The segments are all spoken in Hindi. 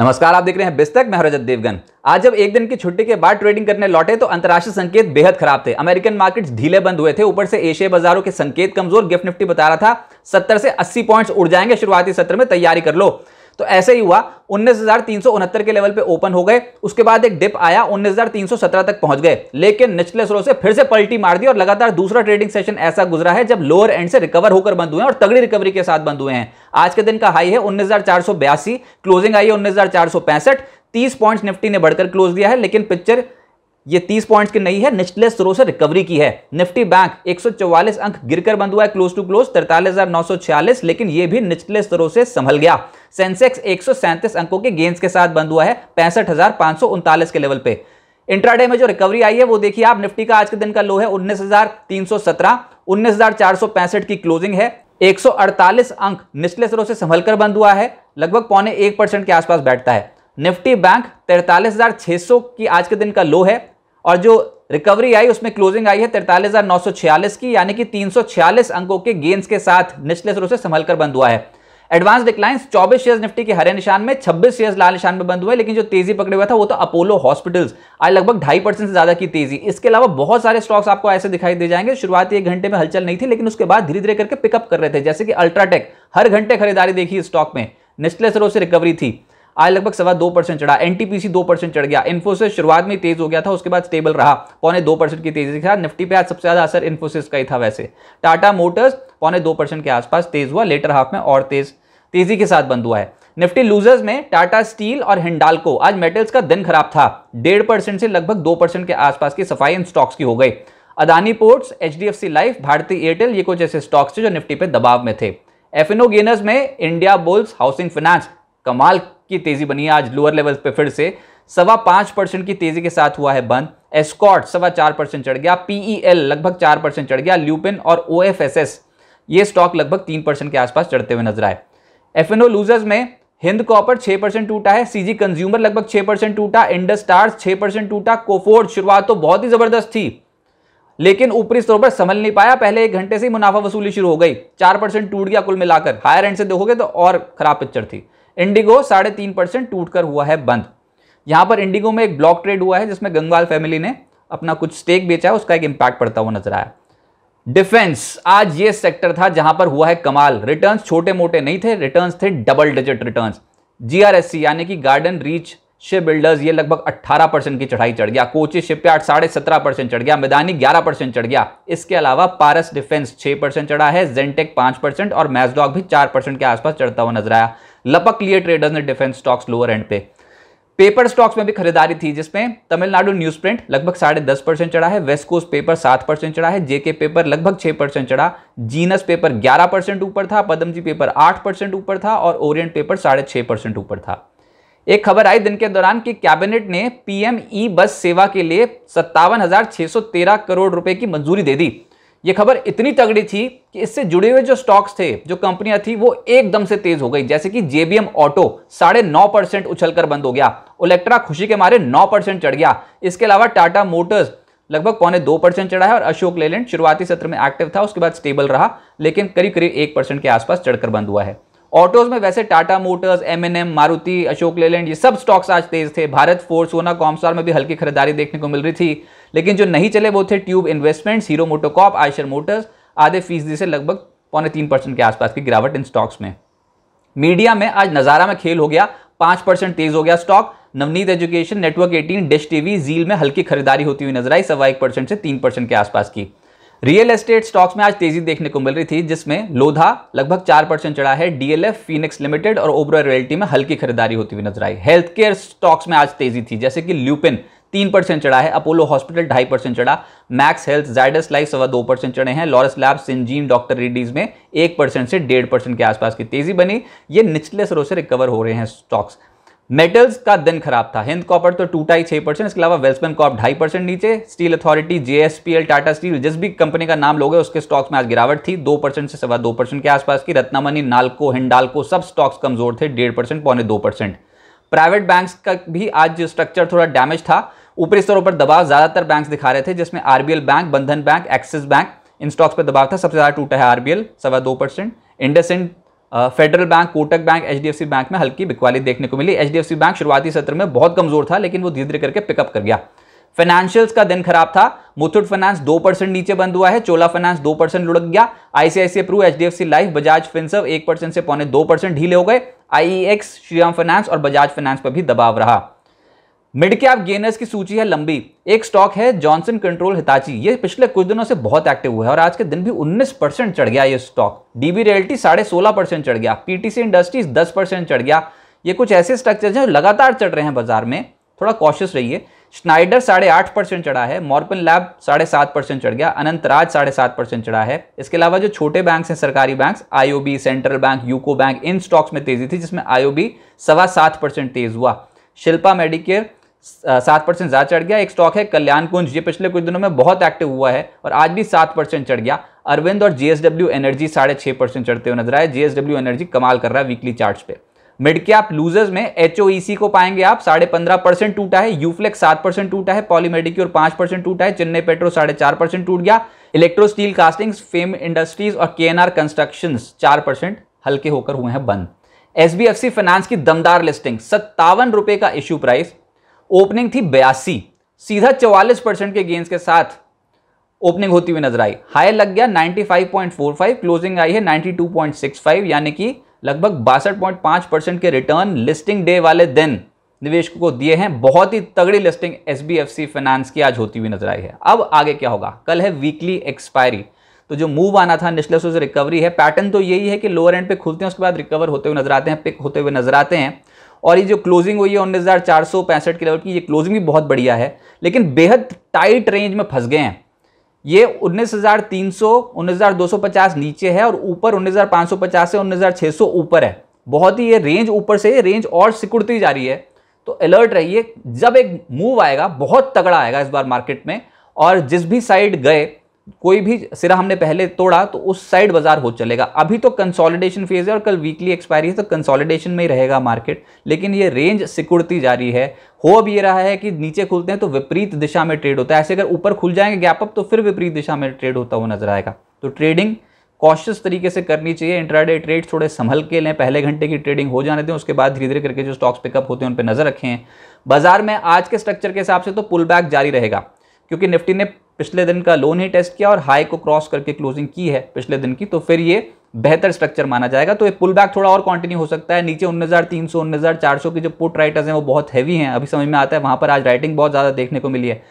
नमस्कार आप देख रहे हैं बिस्तक मैं रजत देवगन आज जब एक दिन की छुट्टी के बाद ट्रेडिंग करने लौटे तो अंतर्राष्ट्रीय संकेत बेहद खराब थे अमेरिकन मार्केट्स ढीले बंद हुए थे ऊपर से एशियाई बाजारों के संकेत कमजोर गिफ्ट निफ्टी बता रहा था 70 से 80 पॉइंट्स उड़ जाएंगे शुरुआती सत्र में तैयारी कर लो तो ऐसे ही हुआ उन्नीस के लेवल पे ओपन हो गए उसके बाद एक डिप आया उन्नीस तक पहुंच गए लेकिन निचले स्लो से फिर से पलटी मार दी और लगातार दूसरा ट्रेडिंग सेशन ऐसा गुजरा है जब लोअर एंड से रिकवर होकर बंद हुए और तगड़ी रिकवरी के साथ बंद हुए हैं आज के दिन का हाई है उन्नीस क्लोजिंग आई है उन्नीस 30 पॉइंट्स निफ्टी ने बढ़कर क्लोज दिया है लेकिन पिक्चर ये 30 पॉइंट्स की नहीं है निचले स्तरों से रिकवरी की है निफ्टी बैंक 144 अंक गिरकर बंद हुआ है क्लोज टू क्लोज तैतालीस लेकिन ये भी निचले स्तरों से संभल गया सेंसेक्स एक अंकों के गेंस के साथ बंद हुआ है पैंसठ के लेवल पे इंट्राडे में जो रिकवरी आई है वो देखिए आप निफ्टी का आज के दिन का लो है 19,317 19,465 की क्लोजिंग है 148 अंक निचले स्तरों से संभल कर बंद हुआ है लगभग पौने एक परसेंट के आसपास बैठता है निफ्टी बैंक 43,600 की आज के दिन का लो है और जो रिकवरी आई उसमें क्लोजिंग आई है तैंतालीस की यानी कि तीन अंकों के गेंस के साथ निचले स्रोत से संभल कर बंद हुआ है एडवांस डिक्लाइंस 24 शेयर्स निफ्टी के हरे निशान में 26 शेयर्स लाल निशान में बंद हुए लेकिन जो तेजी पकड़े हुआ था वो तो अपोलो हॉस्पिटल्स आज लगभग ढाई परसेंट से ज्यादा की तेजी इसके अलावा बहुत सारे स्टॉक्स आपको ऐसे दिखाई दे जाएंगे शुरुआती एक घंटे में हलचल नहीं थी लेकिन उसके बाद धीरे धीरे करके पिकअप कर रहे थे जैसे कि अल्ट्राटेक हर घंटे खरीदारी देखी स्टॉक में निचले सरों से रिकवरी थी आज लगभग सवा दो परसेंट चढ़ा एनटीपीसी दो परसेंट चढ़ गया इन्फोसिस शुरुआत में तेज हो गया था उसके बाद स्टेबल रहा पौने दो परसेंट की तेजी के साथ निफ्टी पे आज सबसे ज्यादा असर इन्फोसिस का ही था वैसे टाटा मोटर्स पौने दो परसेंट के आसपास तेज हुआ लेटर हाफ में और तेज तेजी के साथ बंद हुआ है निफ्टी लूजर्स में टाटा स्टील और हिंडालको आज मेटल्स का दिन खराब था डेढ़ परसेंट से लगभग दो परसेंट के आसपास की सफाई इन स्टॉक्स की हो गई Adani ports H life Bharti Airtel ये कुछ ऐसे स्टॉक्स थे जो निफ्टी पे दबाव में थे एफ गेनर्स में इंडिया बुल्स हाउसिंग फाइनेंस कमाल की तेजी बनी है आज लोअर लेवल पे फिर से सवा पांच परसेंट की तेजी के साथ हुआ है बंद एस्कॉट सवा चार परसेंट चढ़ गया पीईएल e लगभग चार परसेंट चढ़ गया ल्यूपिन और ओ ये स्टॉक लगभग तीन परसेंट के आसपास चढ़ते हुए नजर आए एफ लूजर्स में हिंद कॉपर छह परसेंट टूटा है सीजी कंज्यूमर लगभग छह परसेंट टूटा इंडस छह परसेंट टूटा कोफोर्ड शुरुआत तो बहुत ही जबरदस्त थी लेकिन ऊपरी स्तर पर संभल नहीं पाया पहले एक घंटे से ही मुनाफा वसूली शुरू हो गई चार परसेंट टूट गया कुल मिलाकर हायर एंड से देखोगे तो और खराब पिक्चर थी इंडिगो साढ़े तीन परसेंट टूट कर हुआ है बंद यहां पर इंडिगो में एक ब्लॉक ट्रेड हुआ है जिसमें गंगवाल फैमिली ने अपना कुछ स्टेक बेचा है उसका एक इंपैक्ट पड़ता हुआ नजर आया डिफेंस आज ये सेक्टर था जहां पर हुआ है कमाल रिटर्न छोटे मोटे नहीं थे रिटर्न थे डबल डिजिट रिटर्न जीआरएससी यानी कि गार्डन रीच शिप बिल्डर्स ये लगभग 18 परसेंट की चढ़ाई चढ़ गया कोची शिपयार्ड साढ़े सत्रह परसेंट चढ़ गया मैदानी 11 परसेंट चढ़ गया इसके अलावा पारस डिफेंस 6 परसेंट चढ़ा है जेंटेक 5 परसेंट और मैजडॉग भी 4 परसेंट के आसपास चढ़ता हुआ नजर आया लपक लिए ट्रेडर्स ने डिफेंस स्टॉक्स लोअर एंड पे पेपर स्टॉक्स में भी खरीदारी थी जिसमें तमिलनाडु न्यूज प्रिंट लगभग साढ़े दस परसेंट चढ़ा है वेस्ट कोस्ट पेपर सात परसेंट चढ़ा है जेके पेपर लगभग छह परसेंट चढ़ा जीनस पेपर ग्यारह परसेंट ऊपर था पदमजी पेपर आठ परसेंट ऊपर था और ओरियंट पेपर साढ़े छह परसेंट ऊपर था एक खबर आई दिन के दौरान कि कैबिनेट ने पीएम ई e बस सेवा के लिए सत्तावन करोड़ रुपए की मंजूरी दे दी ये खबर इतनी तगड़ी थी कि इससे जुड़े हुए जो स्टॉक्स थे जो कंपनियां थी वो एकदम से तेज हो गई जैसे कि जेबीएम ऑटो साढ़े नौ परसेंट उछल कर बंद हो गया इलेक्ट्रा खुशी के मारे नौ परसेंट चढ़ गया इसके अलावा टाटा मोटर्स लगभग पौने दो परसेंट चढ़ा है और अशोक लेलैंड शुरुआती सत्र में एक्टिव था उसके बाद स्टेबल रहा लेकिन करीब करीब एक परसेंट के आसपास चढ़कर बंद हुआ है ऑटोज में वैसे टाटा मोटर्स एमएनएम मारुति अशोक लेलैंड ये सब स्टॉक्स आज तेज थे भारत फोर्स सोना कॉमसार में भी हल्की खरीदारी देखने को मिल रही थी लेकिन जो नहीं चले वो थे tube investments Hero MotoCorp Eicher motors आधे फीसदी से लगभग पौने तीन परसेंट के आसपास की गिरावट इन स्टॉक्स में मीडिया में आज नज़ारा में खेल हो गया पांच परसेंट तेज हो गया stock Navneet education network eighteen dish TV Zee में हल्की खरीदारी होती हुई नजर आई सवा एक परसेंट से तीन परसेंट के आसपास की रियल एस्टेट स्टॉक्स में आज तेजी देखने को मिल रही थी जिसमें लोधा लगभग चार परसेंट चढ़ा है डीएलएफ फिनिक्स लिमिटेड और ओबरा रियल्टी में हल्की खरीदारी होती हुई नजर आई हेल्थ केयर स्टॉक्स में आज तेजी थी जैसे कि ल्यूपिन तीन परसेंट चढ़ा है अपोलो हॉस्पिटल ढाई परसेंट चढ़ा मैक्स हेल्थ जाइडस लाइफ सवा दो परसेंट चढ़े हैं Laurus lab Syngene doctor Reddy's में एक परसेंट से डेढ़ परसेंट के आसपास की तेजी बनी ये निचले सरो से रिकवर हो रहे हैं स्टॉक्स मेटल्स का दिन खराब था हिंद कॉपर तो टूटा ही छह परसेंट इसके अलावा वेल्समैन कॉप ढाई परसेंट नीचे steel authority JSPL Tata steel जिस भी कंपनी का नाम लोगे उसके स्टॉक्स में आज गिरावट थी दो परसेंट से सवा दो परसेंट के आसपास की रत्नामनी नालको हिंडालको सब स्टॉक्स कमजोर थे डेढ़ परसेंट पौने दो परसेंट प्राइवेट बैंक्स का भी आज स्ट्रक्चर थोड़ा डैमेज था ऊपरी स्तरों पर दबाव ज़्यादातर बैंक्स दिखा रहे थे जिसमें RBL bank Bandhan bank axis bank इन स्टॉक्स पर दबाव था सबसे ज़्यादा टूटा है आरबीएल सवा दो percent IndusInd federal bank Kotak bank H bank में हल्की बिकवाली देखने को मिली एच बैंक शुरुआती सत्र में बहुत कमजोर था लेकिन वो धीरे धीरे करके पिकअप कर गया फाइनेंशियल्स का दिन खराब था मुथुट फाइनेंस दो परसेंट नीचे बंद हुआ है चोला फाइनेंस दो परसेंट लुढ़क गया ICICI pru H life Bajaj finserv एक परसेंट से पौने दो परसेंट ढीले हो गए आईईएक्स श्रीराम फाइनेंस और बजाज फाइनेंस पर भी दबाव रहा मिड कैप गेनर्स की सूची है लंबी एक स्टॉक है जॉनसन कंट्रोल हिताची ये पिछले कुछ दिनों से बहुत एक्टिव हुआ है और आज के दिन भी 19 परसेंट चढ़ गया ये स्टॉक डीबी रियल्टी साढ़े सोलह परसेंट चढ़ गया पीटीसी इंडस्ट्रीज 10 परसेंट चढ़ गया ये कुछ ऐसे स्ट्रक्चर्स हैं जो लगातार चढ़ रहे हैं बाजार में थोड़ा कॉशियस रहिए स्नाइडर साढ़े आठ परसेंट चढ़ा है मॉर्पन लैब साढ़े सात परसेंट चढ़ गया अनंतराज साढ़े सात परसेंट चढ़ा है इसके अलावा जो छोटे बैंक हैं सरकारी bank IOB central bank UCO bank इन स्टॉक्स में तेजी थी जिसमें आईओबी सवा सात परसेंट तेज हुआ शिल्पा मेडिकेयर सात परसेंट ज़्यादा चढ़ गया एक स्टॉक है कल्याण कुंज ये पिछले कुछ दिनों में बहुत एक्टिव हुआ है और आज भी सात परसेंट चढ़ गया अरविंद और जीएसडब्ल्यू एनर्जी साढ़े छः परसेंट चढ़ते हुए नजर आए जीएसडब्ल्यू एनर्जी कमाल कर रहा है वीकली चार्ट्स पे मिड कैप लूजर्स में एच e को पाएंगे आप साढ़े पंद्रह परसेंट टूटा है यूफ्लेक्स सात परसेंट टूटा है पॉलीमेडिक्योर पांच परसेंट टूटा है चेन्नई पेट्रो साढ़े चार परसेंट टूट गया electro steel castings fame industries और के एन आर कंस्ट्रक्शन चार परसेंट हल्के होकर हुए हैं बंद S B F C finance की दमदार लिस्टिंग सत्तावन रुपए का इश्यू प्राइस ओपनिंग थी बयासी सीधा चौवालीस परसेंट के गेंस के साथ ओपनिंग होती हुई नजर आई हाई लग गया 95.45 क्लोजिंग आई है 92.65 यानी कि लगभग बासठ परसेंट के रिटर्न लिस्टिंग डे वाले दिन निवेशकों को दिए हैं बहुत ही तगड़ी listing S B F C finance की आज होती हुई नजर आई है अब आगे क्या होगा कल है वीकली एक्सपायरी तो जो मूव आना था निचले से रिकवरी है पैटर्न तो यही है कि लोअर एंड पे खुलते हैं उसके बाद रिकवर होते हुए नजर आते हैं पिक होते हुए नजर आते हैं और ये जो क्लोजिंग हुई है उन्नीस हज़ार चार सौ पैंसठ के लेवल की ये क्लोजिंग भी बहुत बढ़िया है लेकिन बेहद टाइट रेंज में फंस गए हैं ये उन्नीस हज़ार तीन सौ उन्नीस हज़ार दो सौ पचास नीचे है और ऊपर उन्नीस हज़ार पाँच सौ पचास से उन्नीस हज़ार छः सौ ऊपर है बहुत ही ये रेंज ऊपर से रेंज और सिकुड़ती जा रही है तो अलर्ट रहिए जब एक मूव आएगा बहुत तगड़ा आएगा इस बार मार्केट में और जिस भी साइड गए कोई भी सिरा हमने पहले तोड़ा तो उस साइड बाजार हो चलेगा अभी तो कंसोलिडेशन फेज है और कल वीकली एक्सपायरी है तो कंसोलिडेशन में ही रहेगा मार्केट लेकिन ये रेंज सिकुड़ती जा रही है हो अब ये रहा है कि नीचे खुलते हैं तो विपरीत दिशा में ट्रेड होता है ऐसे अगर ऊपर खुल जाएंगे गैप अप तो फिर विपरीत दिशा में ट्रेड होता हुआ नजर आएगा तो ट्रेडिंग कॉशियस तरीके से करनी चाहिए इंट्राडे ट्रेड थोड़े संभल के लें पहले घंटे की ट्रेडिंग हो जाने दें उसके बाद धीरे धीरे करके जो स्टॉक्स पिकअप होते हैं उन पर नजर रखें बाजार में आज के स्ट्रक्चर के हिसाब से तो पुल बैक जारी रहेगा क्योंकि निफ्टी ने पिछले दिन का लोन ही टेस्ट किया और हाई को क्रॉस करके क्लोजिंग की है पिछले दिन की तो फिर ये बेहतर स्ट्रक्चर माना जाएगा तो ये पुल बैक थोड़ा और कंटिन्यू हो सकता है नीचे उन्नीस हज़ार तीन सौ उन्नीस हज़ार चार सौ की जो पुट राइटर्स हैं वो बहुत हैवी हैं अभी समझ में आता है वहाँ पर आज राइटिंग बहुत ज़्यादा देखने को मिली है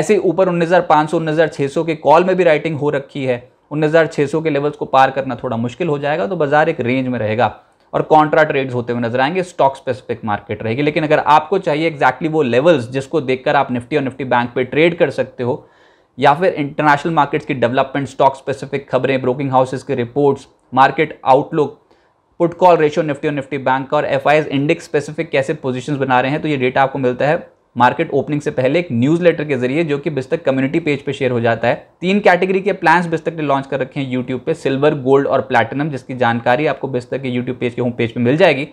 ऐसे ऊपर उन्नीस हज़ार पांच सौ उन्नीस हज़ार छह सौ के कॉल में भी राइटिंग हो रखी है उन्नीस हज़ार छह सौ के लेवल्स को पार करना थोड़ा मुश्किल हो जाएगा तो बाजार एक रेंज में रहेगा और कॉन्ट्रा ट्रेड्स होते हुए नजर आएंगे स्टॉक स्पेसिफिक मार्केट रहेगी लेकिन अगर आपको चाहिए एक्जैक्टली exactly वो लेवल्स जिसको देखकर आप निफ्टी और निफ्टी बैंक पे ट्रेड कर सकते हो या फिर इंटरनेशनल मार्केट्स की डेवलपमेंट स्टॉक स्पेसिफिक खबरें ब्रोकिंग हाउसेस के reports market outlook put call ratio Nifty और निफ्टी बैंक और एफ इंडेक्स स्पेसिफिक कैसे पोजिशन बना रहे हैं तो ये डेटा आपको मिलता है मार्केट ओपनिंग से पहले एक न्यूज़ लेटर के जरिए जो कि बिस्तक कम्युनिटी पेज पे शेयर हो जाता है तीन कैटेगरी के प्लान्स बिस्तक ने लॉन्च कर रखे हैं यूट्यूब पे सिल्वर गोल्ड और प्लैटिनम जिसकी जानकारी आपको बिस्तक के यूट्यूब पेज के होम पेज पे मिल जाएगी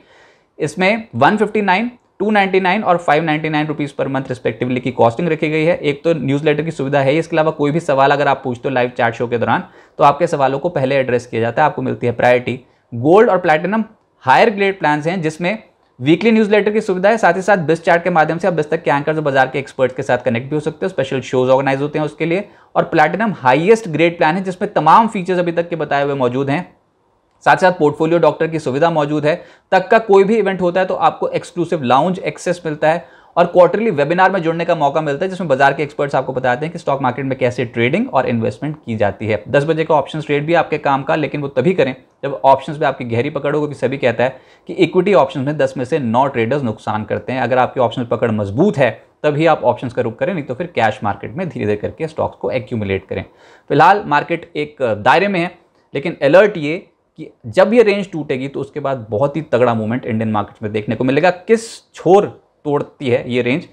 इसमें 159 299 और 599 रुपीस पर मंथ रिस्पेक्टिवली की कॉस्टिंग रखी गई है एक तो न्यूज़लेटर की सुविधा है इसके अलावा कोई भी सवाल अगर आप पूछते हो लाइव चार्ट शो के दौरान तो आपके सवालों को पहले एड्रेस किया जाता है आपको मिलती है प्रायोरिटी गोल्ड और प्लैटिनम हायर ग्रेड प्लान्स हैं जिसमें वीकली न्यूज़लेटर की सुविधा है साथ ही साथ बिस्ट चार्ट के माध्यम से आप बिस्तक के एंकर बाजार के एक्सपर्ट्स के साथ कनेक्ट भी हो सकते हो स्पेशल शोज ऑर्गेनाइज होते हैं उसके लिए और प्लैटिनम हाईएस्ट ग्रेड प्लान है जिसमें तमाम फीचर्स अभी तक के बताए हुए मौजूद हैं साथ साथ पोर्टफोलियो डॉक्टर की सुविधा मौजूद है तक का कोई भी इवेंट होता है तो आपको एक्सक्लूसिव लाउंज एक्सेस मिलता है और क्वार्टरली वेबिनार में जुड़ने का मौका मिलता है जिसमें बाजार के एक्सपर्ट्स आपको बताते हैं कि स्टॉक मार्केट में कैसे ट्रेडिंग और इन्वेस्टमेंट की जाती है दस बजे का ऑप्शन ट्रेड भी आपके काम का लेकिन वो तभी करें जब ऑप्शन में आपकी गहरी पकड़ होगी क्योंकि सभी कहता है कि इक्विटी ऑप्शन में दस में से नौ ट्रेडर्स नुकसान करते हैं अगर आपकी ऑप्शन पकड़ मजबूत है तभी आप ऑप्शंस का रुख करें नहीं तो फिर कैश मार्केट में धीरे धीरे करके स्टॉक्स को एक्यूमुलेट करें फिलहाल मार्केट एक दायरे में है लेकिन अलर्ट ये कि जब ये रेंज टूटेगी तो उसके बाद बहुत ही तगड़ा मूवमेंट इंडियन मार्केट में देखने को मिलेगा किस छोर तोड़ती है ये रेंज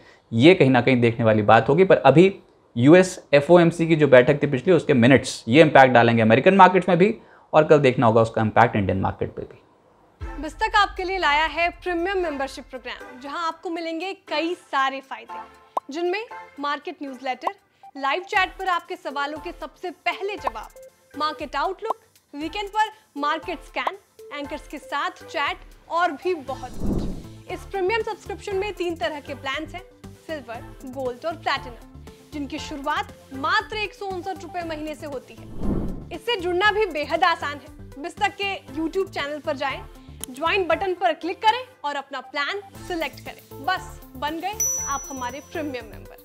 ये कहीं ना कहीं देखने वाली बात होगी पर अभी यूएस एफओएमसी की जो बैठक थी पिछली उसके मिनट्स ये इम्पैक्ट डालेंगे अमेरिकन मार्केट में भी और कल देखना होगा उसका इम्पैक्ट इंडियन मार्केट पर भी बिस्तक आपके लिए लाया है प्रीमियम मेंबरशिप प्रोग्राम जहां आपको मिलेंगे कई सारे फायदे जिनमें मार्केट न्यूज़लेटर, लाइव चैट पर आपके सवालों के सबसे पहले जवाब मार्केट आउटलुक वीकेंड पर मार्केट स्कैन एंकर्स के साथ चैट और भी बहुत कुछ इस प्रीमियम सब्सक्रिप्शन में तीन तरह के प्लान हैं सिल्वर गोल्ड और प्लैटिनम जिनकी शुरुआत मात्र एक सौ महीने से होती है इससे जुड़ना भी बेहद आसान है बिस्तक के यूट्यूब चैनल पर जाएं, ज्वाइन बटन पर क्लिक करें और अपना प्लान सिलेक्ट करें बस बन गए आप हमारे प्रीमियम मेंबर